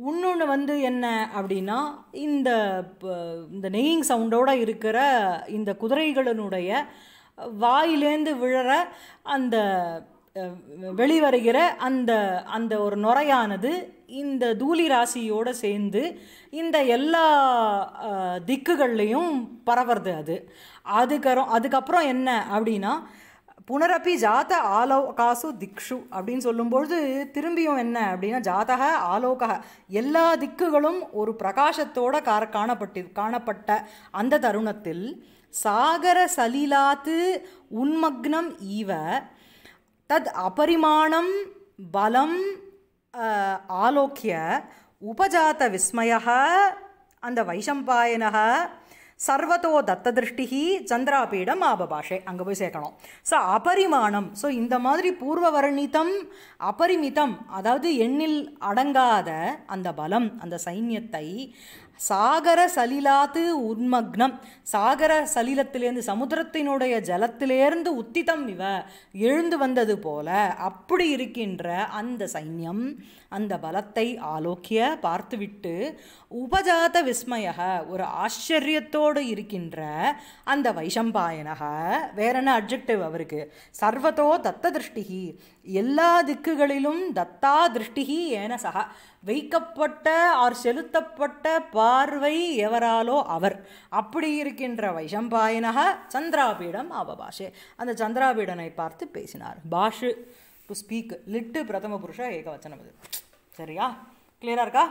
இன்னொன்று வந்து என்ன அப்படின்னா இந்த இந்த நெய்யிங் சவுண்டோடு இருக்கிற இந்த குதிரைகளினுடைய வாயிலேந்து விழற அந்த வெளிவருகிற அந்த அந்த ஒரு நுரையானது இந்த தூலி ராசியோடு சேர்ந்து இந்த எல்லா திக்குகள்லேயும் பரவுறது அது அதுக்கப்புறம் அதுக்கப்புறம் என்ன அப்படின்னா புனரப்பி ஜாத ஆலோகாசு திக்ஷு அப்படின்னு சொல்லும்பொழுது திரும்பியும் என்ன அப்படின்னா ஜாதக ஆலோக எல்லா திக்குகளும் ஒரு பிரகாசத்தோட கார காணப்பட்டு காணப்பட்ட அந்த தருணத்தில் சாகர சலிலாத்து உன்மக்னம் ஈவ தத் அபரிமாணம் பலம் ஆலோக்கிய உபஜாத விஸ்மய அந்த வைஷம்பாயன சர்வத்தோ தத்ததிருஷ்டிஹி சந்திராபீடம் ஆபபாஷை அங்கே போய் சேர்க்கணும் ஸோ அபரிமாணம் ஸோ இந்த மாதிரி பூர்வ வர்ணிதம் அபரிமிதம் அதாவது எண்ணில் அடங்காத அந்த பலம் அந்த சைன்யத்தை சாகர சலிலாத்து உன்மக்னம் சாகர சலிலத்திலேருந்து சமுத்திரத்தினுடைய ஜலத்திலேருந்து உத்திதம் இவ எழுந்து வந்தது போல அப்படி இருக்கின்ற அந்த சைன்யம் அந்த பலத்தை ஆலோக்கிய பார்த்துவிட்டு உபஜாத விஸ்மய ஒரு ஆச்சரியத்தோடு இருக்கின்ற அந்த வைஷம்பாயனக வேற என்ன அப்ஜெக்டிவ் அவருக்கு சர்வதோ தத்த திருஷ்டிகி எல்லா திக்குகளிலும் தத்தா திருஷ்டிகி ஏன சக வைக்கப்பட்ட ஆர் செலுத்தப்பட்ட பார்வை எவராலோ அவர் அப்படி இருக்கின்ற வைஷம்பாயனக சந்திராபீடம் அவபாஷே அந்த சந்திராபீடனை பார்த்து பேசினார் பாஷு டு ஸ்பீக் லிட்டு பிரதம புருஷ ஏகவச்சனம் இது சரியா கிளியராக இருக்கா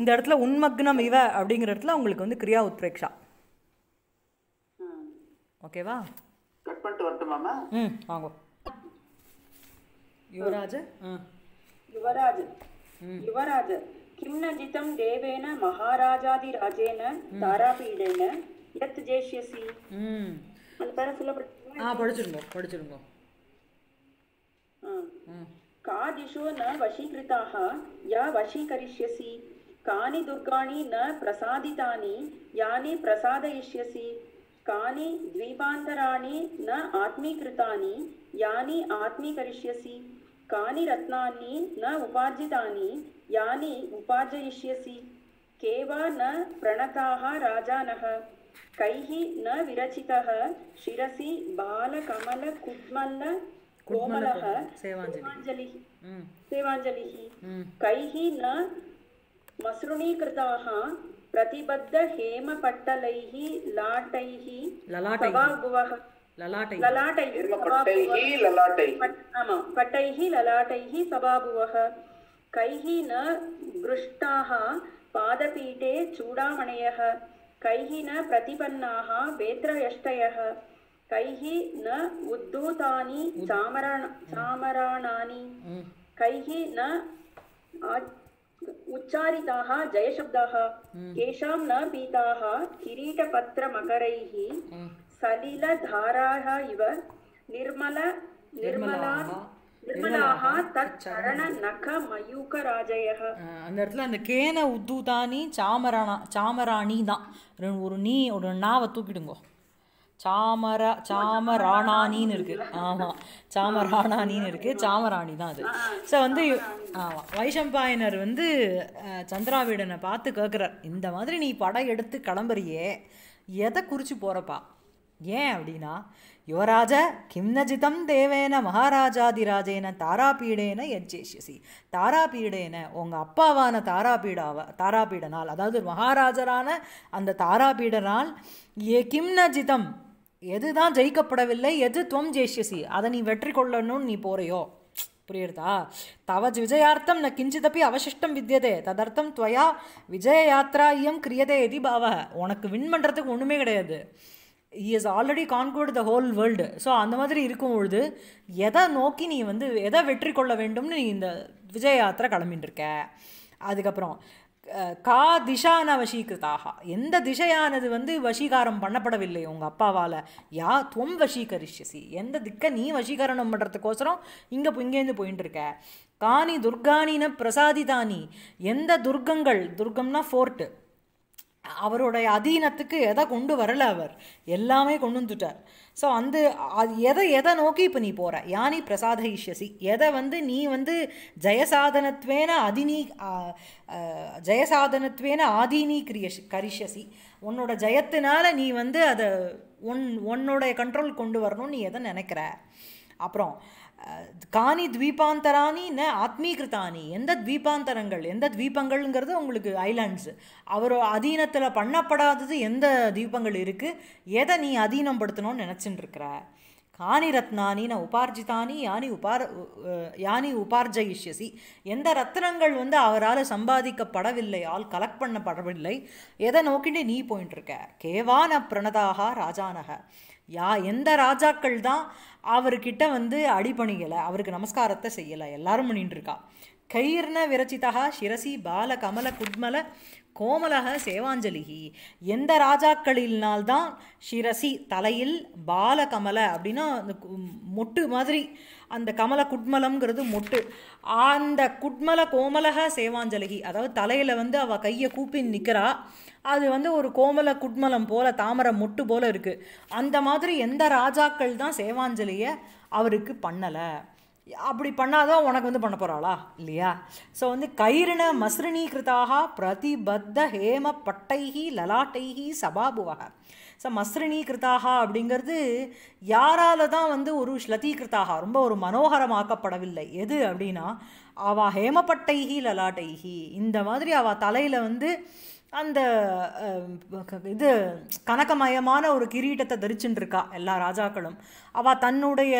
இந்த இடத்துல உன்மக்னம் இவ அப்படிங்கிற இடத்துல உங்களுக்கு வந்து கிரியா உத்ரேக்ஷா ஓகேவா கட் பண்ணிட்டு வரட்டுமா ம் வாங்க யுவராஜ் ம் யுவராஜர் யுவராஜர் கிம் நஜிதம் தேவேன மகாராஜாதி ராஜேன தாராபீடேன எத் ஜேஷ்யசி அந்த பேரை ஃபுல்லாக படிச்சிருங்க ஆ படிச்சிருங்க படிச்சிருங்க காதிஷோ ந வசீகிருதாக யா வசீகரிஷ்யசி கானி துர்காணி ந பிரசாதிதானி யானி பிரசாதயிஷ்யசி கானி ద్వీపాంతరాణి న ఆత్మీకృతాని యాని ఆత్మీకరిష్యసి कानि रत्नानि न उपार्जितानि यानि उपार्जयिष्यसि के न प्रणताः राजानः कैः न विरचितः शिरसि बालकमलकुद्मल्ल कोमलः सेवाञ्जलिः सेवाञ्जलिः हम्म। हम्म। कैः न मसृणीकृताः प्रतिबद्धहेमपट्टलैः लाटैः ललाटैः பட்டைஹி லலாட்டைஹி சபாபுவக கைஹி ந கிருஷ்டாக பாதபீட்டே சூடாமணயக கைஹி ந பிரதிபன்னாக வேத்ரயஷ்டயக கைஹி ந உத்தூதானி சாமராண சாமராணானி கைஹி ந उच्चारिताः जयशब्दाः केषां न पीताः किरीटपत्रमकरैः சலிலதாராக இவ நிர்மல நிர்மலா அந்த இடத்துல அந்த கேன உத்துதானி சாமராணா சாமராணி தான் ஒரு நீ ஒரு நாவை தூக்கிடுங்கோ சாமரா சாமராணானின்னு இருக்கு ஆமாம் சாமராணானின்னு இருக்கு சாமராணி தான் அது ஸோ வந்து ஆமாம் வைஷம்பாயனர் வந்து சந்திராவீடனை பார்த்து கேட்குறார் இந்த மாதிரி நீ படம் எடுத்து கிளம்புறியே எதை குறித்து போகிறப்பா ஏன் அப்படின்னா யுவராஜ கிம்னஜிதம் தேவேன மகாராஜாதிராஜேன தாராபீடேன யஜ்ஜேஷ்யசி தாராபீடேன உங்கள் அப்பாவான தாராபீடாவ தாராபீடனால் அதாவது மகாராஜரான அந்த தாராபீடனால் ஏ கிம்னஜிதம் எதுதான் ஜெயிக்கப்படவில்லை எது துவம் ஜெயிஷ்யசி அதை நீ வெற்றி கொள்ளணும்னு நீ போறையோ புரியுறதா தவஜ் விஜயார்த்தம் ந கிஞ்சிதப்பி அவசிஷ்டம் வித்தியதே ததர்த்தம் துவயா விஜய யாத்திரா இயம் கிரியதே எதி பாவ உனக்கு வின் பண்ணுறதுக்கு ஒன்றுமே கிடையாது he is already conquered the whole world so அந்த மாதிரி இருக்கும் பொழுது எதை நோக்கி நீ வந்து எதை வெற்றி கொள்ள வேண்டும்னு நீ இந்த விஜய யாத்திரை இருக்க அதுக்கப்புறம் கா திஷான வசீகிருத்தாக எந்த திசையானது வந்து வசீகாரம் பண்ணப்படவில்லை உங்கள் அப்பாவால் யா துவம் வசீகரிஷ்யசி எந்த திக்கை நீ வசீகரணம் பண்ணுறதுக்கோசரம் இங்கே இங்கேருந்து போயின்னு இருக்க காணி துர்கானின பிரசாதிதானி எந்த துர்க்கங்கள் துர்க்கம்னா ஃபோர்ட்டு அவருடைய அதீனத்துக்கு எதை கொண்டு வரல அவர் எல்லாமே கொண்டு வந்துட்டார் ஸோ அந்த அது எதை எதை நோக்கி இப்போ நீ போகிற யானி பிரசாதயிஷ்யசி எதை வந்து நீ வந்து ஜெயசாதனத்வேன அதினீ ஜெயசாதனத்வேன ஆதீனி கிரியஷ் கரிஷசி உன்னோட ஜெயத்தினால நீ வந்து அதை உன் உன்னோடைய கண்ட்ரோல் கொண்டு வரணும்னு நீ எதை நினைக்கிற அப்புறம் காணி த்வீபாந்தரானி ந ஆத்மீகிருத்தானி எந்த துவீபாந்தரங்கள் எந்த த்வீபங்கள்ங்கிறது உங்களுக்கு ஐலாண்ட்ஸு அவர் அதீனத்தில் பண்ணப்படாதது எந்த தீபங்கள் இருக்குது எதை நீ அதீனம் படுத்தணும்னு நினச்சின்னு இருக்கிற காணி ரத்னானி ந உபார்ஜித்தானி யானி உபார் யானி உபார்ஜயிஷ்யசி எந்த ரத்னங்கள் வந்து அவரால் சம்பாதிக்கப்படவில்லை ஆள் கலெக்ட் பண்ணப்படவில்லை எதை நோக்கிட்டு நீ போயின்ட்டுருக்க கேவான பிரணதாகா ராஜானக யா எந்த ராஜாக்கள் தான் அவர்கிட்ட வந்து அடிப்பணிகளை அவருக்கு நமஸ்காரத்தை செய்யலை எல்லாரும் பண்ணிட்டுருக்கா கயிர்ன விரச்சிதா சிரசி பால கமல குட்மல கோமலக சேவாஞ்சலிகி எந்த ராஜாக்களினால்தான் சிரசி தலையில் பால கமல அப்படின்னா அந்த மொட்டு மாதிரி அந்த கமல குட்மலம்ங்கிறது மொட்டு அந்த குட்மல கோமலக சேவாஞ்சலிகி அதாவது தலையில் வந்து அவள் கையை கூப்பி நிற்கிறா அது வந்து ஒரு கோமல குட்மலம் போல் தாமரை மொட்டு போல் இருக்குது அந்த மாதிரி எந்த ராஜாக்கள் தான் சேவாஞ்சலி வேலையை அவருக்கு பண்ணலை அப்படி பண்ணாதான் உனக்கு வந்து பண்ண போகிறாளா இல்லையா ஸோ வந்து கயிறுன மஸ்ரணீகிருதாக பிரதிபத்த ஹேம பட்டைகி லலாட்டைகி சபாபுவாக ஸோ மஸ்ரணீகிருதாக அப்படிங்கிறது யாரால தான் வந்து ஒரு ஸ்லதீகிருத்தாக ரொம்ப ஒரு மனோகரமாக்கப்படவில்லை எது அப்படின்னா அவள் ஹேமப்பட்டைகி லலாட்டைகி இந்த மாதிரி அவள் தலையில் வந்து அந்த இது கனகமயமான ஒரு கிரீட்டத்தை தரிச்சுட்டு இருக்கா எல்லா ராஜாக்களும் அவள் தன்னுடைய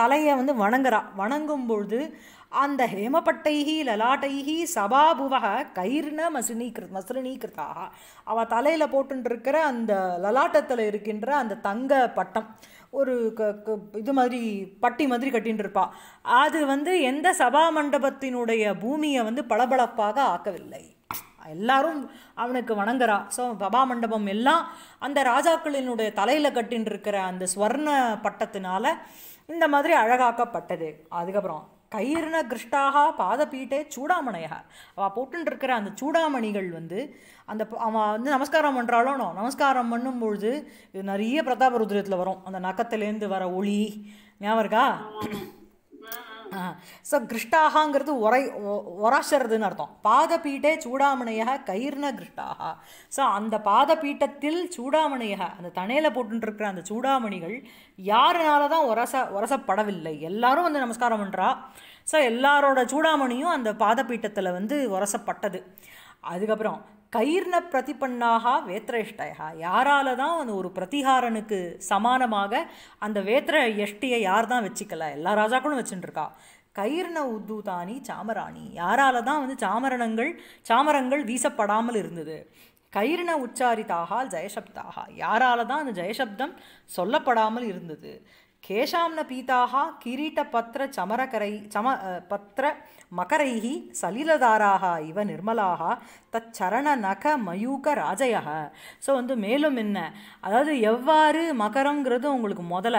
தலையை வந்து வணங்குறா வணங்கும் பொழுது அந்த ஹேமப்பட்டைகி லலாட்டைகி சபாபுவக கயிர்ன மசினீகிரு மசினீகிருத்தாக அவள் தலையில் போட்டுருக்கிற அந்த லலாட்டத்தில் இருக்கின்ற அந்த தங்க பட்டம் ஒரு க இது மாதிரி பட்டி மாதிரி கட்டின்னு இருப்பா அது வந்து எந்த சபா மண்டபத்தினுடைய பூமியை வந்து பளபளப்பாக ஆக்கவில்லை எல்லாரும் அவனுக்கு வணங்குறா ஸோ பபா மண்டபம் எல்லாம் அந்த ராஜாக்களினுடைய தலையில் கட்டின்னு இருக்கிற அந்த ஸ்வர்ண பட்டத்தினால இந்த மாதிரி அழகாக்கப்பட்டது அதுக்கப்புறம் கயிறுன கிருஷ்டாகா பாதப்பீட்டே சூடாமணையா அவள் போட்டுருக்கிற அந்த சூடாமணிகள் வந்து அந்த அவன் வந்து நமஸ்காரம் பண்ணுறாளோனோ நமஸ்காரம் பண்ணும் பொழுது இது நிறைய பிரதாப ருத்ரத்தில் வரும் அந்த நக்கத்துலேருந்து வர ஒளி ஞாபகம் இருக்கா ஸோ கிருஷ்டாகாங்கிறது உரை உராசறதுன்னு அர்த்தம் பீட்டே சூடாமணியாக கயிர்ன கிருஷ்டாகா ஸோ அந்த பீட்டத்தில் சூடாமணியாக அந்த தனையில் போட்டுருக்கிற அந்த சூடாமணிகள் யாருனால தான் உரச உரசப்படவில்லை எல்லாரும் வந்து நமஸ்காரம் பண்ணுறா ஸோ எல்லாரோட சூடாமணியும் அந்த பாதப்பீட்டத்தில் வந்து உரசப்பட்டது அதுக்கப்புறம் கைர்ண பிரதிபண்ணாக வேத்திரயஷ்டயா யாரால தான் அந்த ஒரு பிரதிகாரனுக்கு சமானமாக அந்த வேத்திர எஷ்டியை யார் தான் வச்சுக்கல எல்லா ராஜாக்களும் வச்சுட்டுருக்கா கயிர்ண உத்தூதானி சாமராணி யாரால தான் வந்து சாமரணங்கள் சாமரங்கள் வீசப்படாமல் இருந்தது கயிர்ண உச்சாரிதாக ஜெயசப்தாக யாரால தான் அந்த ஜெயசப்தம் சொல்லப்படாமல் இருந்தது கேஷாம்ன பீதாக பத்திர சமரகரை சம பத்திர மகரைகி சலிலதாராக இவ நிர்மலாக தச்சரண நக மயூக ராஜய ஸோ வந்து மேலும் என்ன அதாவது எவ்வாறு மகரங்கிறது உங்களுக்கு முதல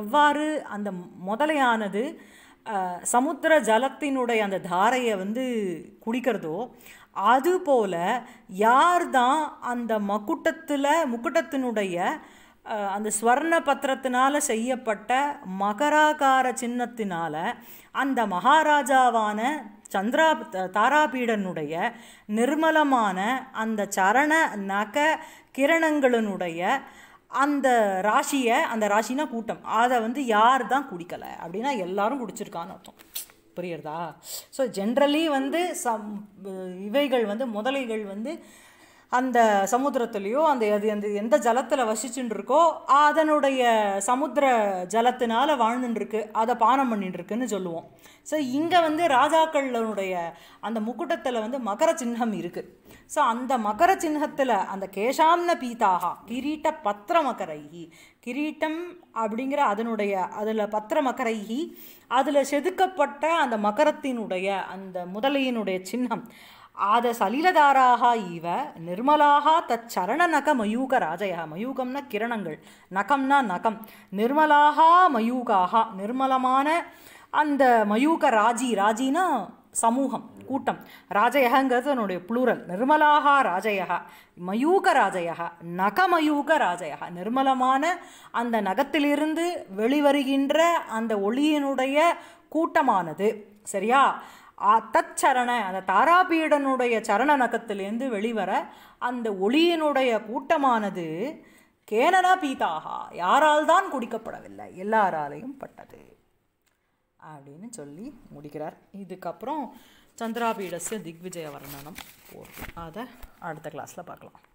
எவ்வாறு அந்த முதலையானது சமுத்திர ஜலத்தினுடைய அந்த தாரையை வந்து குடிக்கிறதோ அதுபோல் யார் தான் அந்த மக்குட்டத்தில் முக்குட்டத்தினுடைய அந்த ஸ்வர்ண பத்திரத்தினால் செய்யப்பட்ட மகராகார சின்னத்தினால் அந்த மகாராஜாவான சந்திரா தாராபீடனுடைய நிர்மலமான அந்த சரண நக கிரணங்களினுடைய அந்த ராசியை அந்த ராசினா கூட்டம் அதை வந்து யார் தான் குடிக்கலை அப்படின்னா எல்லாரும் குடிச்சிருக்கான்னு அர்த்தம் புரியுறதா ஸோ ஜென்ரலி வந்து சம் இவைகள் வந்து முதலைகள் வந்து அந்த சமுத்திரத்துலேயோ அந்த அது அந்த எந்த ஜலத்தில் வசிச்சுட்டு இருக்கோ அதனுடைய சமுத்திர ஜலத்தினால் வாழ்ந்துட்டுருக்கு அதை பானம் பண்ணிட்டுருக்குன்னு சொல்லுவோம் ஸோ இங்கே வந்து ராஜாக்களுடைய அந்த முக்குட்டத்தில் வந்து மகர சின்னம் இருக்குது ஸோ அந்த மகர சின்னத்தில் அந்த கேஷாம்ன பீதாகா கிரீட்ட பத்திர கிரீட்டம் அப்படிங்கிற அதனுடைய அதில் பத்திர அதில் செதுக்கப்பட்ட அந்த மகரத்தினுடைய அந்த முதலையினுடைய சின்னம் சலிலதாராக இவ நிர்மலாக தச்சரண நக மயூக ராஜயா மயூகம்னா கிரணங்கள் நகம்னா நகம் நிர்மலாக மயூகாக நிர்மலமான அந்த மயூக ராஜி ராஜினா சமூகம் கூட்டம் ராஜயகங்கிறது என்னுடைய புளூரல் நிர்மலாக ராஜயகா மயூக ராஜயகா நகமயூக ராஜயகா நிர்மலமான அந்த நகத்திலிருந்து வெளிவருகின்ற அந்த ஒளியினுடைய கூட்டமானது சரியா தச்சரண அந்த தாராபீடனுடைய சரண வெளிவர அந்த ஒளியினுடைய கூட்டமானது கேனனா பீதாகா யாரால் தான் குடிக்கப்படவில்லை எல்லாராலையும் பட்டது அப்படின்னு சொல்லி முடிக்கிறார் இதுக்கப்புறம் சந்திராபீடஸ் திக்விஜய வர்ணனம் போகும் அதை அடுத்த கிளாஸில் பார்க்கலாம்